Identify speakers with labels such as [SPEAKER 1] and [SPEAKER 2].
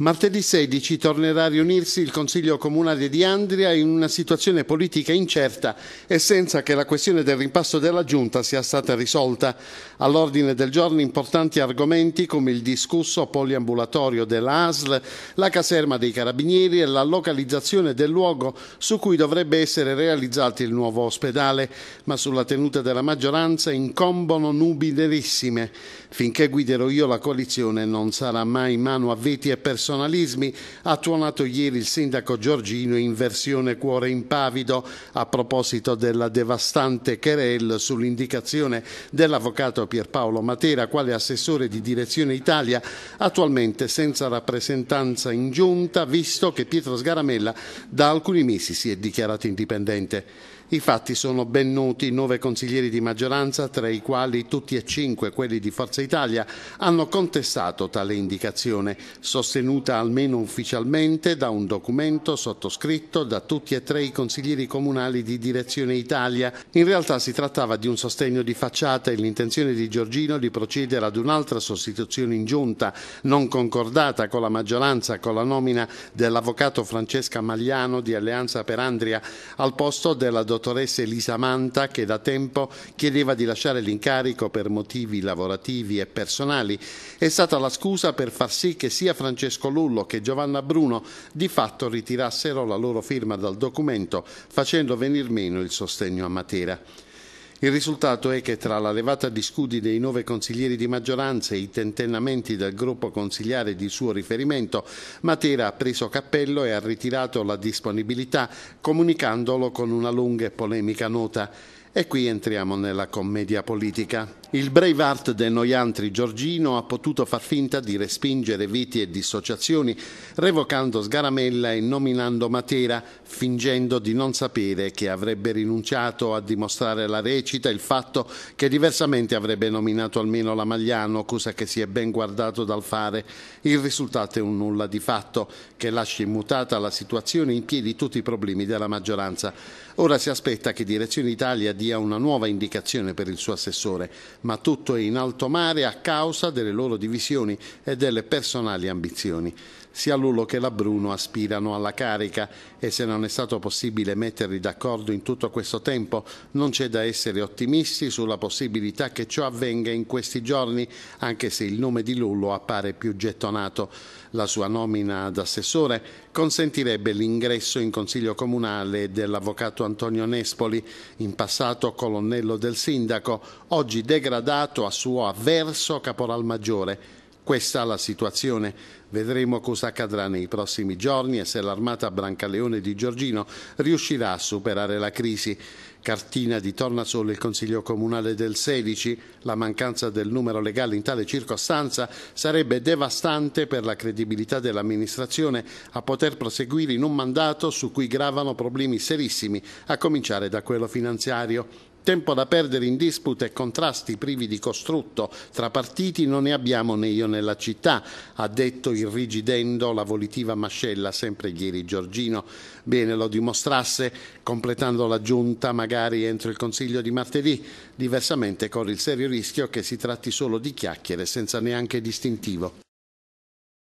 [SPEAKER 1] Martedì 16 tornerà a riunirsi il Consiglio Comunale di Andria in una situazione politica incerta e senza che la questione del rimpasto della Giunta sia stata risolta. All'ordine del giorno importanti argomenti come il discusso poliambulatorio della ASL, la caserma dei Carabinieri e la localizzazione del luogo su cui dovrebbe essere realizzato il nuovo ospedale, ma sulla tenuta della maggioranza incombono nubi nerissime. Finché guiderò io la coalizione non sarà mai mano a veti e persone personalismi ha tuonato ieri il sindaco Giorgino in versione cuore impavido a proposito della devastante querel sull'indicazione dell'avvocato Pierpaolo Matera quale assessore di direzione Italia attualmente senza rappresentanza in giunta visto che Pietro Sgaramella da alcuni mesi si è dichiarato indipendente. I fatti sono ben noti, nove consiglieri di maggioranza, tra i quali tutti e cinque quelli di Forza Italia, hanno contestato tale indicazione, sostenuta almeno ufficialmente da un documento sottoscritto da tutti e tre i consiglieri comunali di Direzione Italia. In realtà si trattava di un sostegno di facciata e l'intenzione di Giorgino di procedere ad un'altra sostituzione in giunta, non concordata con la maggioranza, con la nomina dell'avvocato Francesca Magliano di Alleanza per Andria, al posto della dottoressa dottoressa Elisa Manta che da tempo chiedeva di lasciare l'incarico per motivi lavorativi e personali, è stata la scusa per far sì che sia Francesco Lullo che Giovanna Bruno di fatto ritirassero la loro firma dal documento facendo venir meno il sostegno a Matera. Il risultato è che tra la levata di scudi dei nove consiglieri di maggioranza e i tentennamenti del gruppo consigliare di suo riferimento, Matera ha preso cappello e ha ritirato la disponibilità comunicandolo con una lunga e polemica nota. E qui entriamo nella commedia politica. Il brave art del noiantri Giorgino ha potuto far finta di respingere viti e dissociazioni, revocando Sgaramella e nominando Matera, fingendo di non sapere che avrebbe rinunciato a dimostrare la recita il fatto che diversamente avrebbe nominato almeno la Magliano, cosa che si è ben guardato dal fare. Il risultato è un nulla di fatto, che lascia immutata la situazione in piedi tutti i problemi della maggioranza. Ora si aspetta che Direzione Italia dia una nuova indicazione per il suo assessore ma tutto è in alto mare a causa delle loro divisioni e delle personali ambizioni sia Lulo che la Bruno aspirano alla carica e se non è stato possibile metterli d'accordo in tutto questo tempo, non c'è da essere ottimisti sulla possibilità che ciò avvenga in questi giorni, anche se il nome di Lullo appare più gettonato. La sua nomina ad assessore consentirebbe l'ingresso in Consiglio Comunale dell'avvocato Antonio Nespoli, in passato colonnello del sindaco, oggi degradato a suo avverso caporal maggiore. Questa la situazione. Vedremo cosa accadrà nei prossimi giorni e se l'armata Brancaleone di Giorgino riuscirà a superare la crisi. Cartina di Tornasole il Consiglio Comunale del 16. La mancanza del numero legale in tale circostanza sarebbe devastante per la credibilità dell'amministrazione a poter proseguire in un mandato su cui gravano problemi serissimi, a cominciare da quello finanziario. Tempo da perdere in dispute e contrasti privi di costrutto tra partiti non ne abbiamo né io né la città, ha detto irrigidendo la volitiva mascella sempre ieri Giorgino. Bene lo dimostrasse, completando la giunta magari entro il Consiglio di martedì, diversamente corre il serio rischio che si tratti solo di chiacchiere senza neanche distintivo.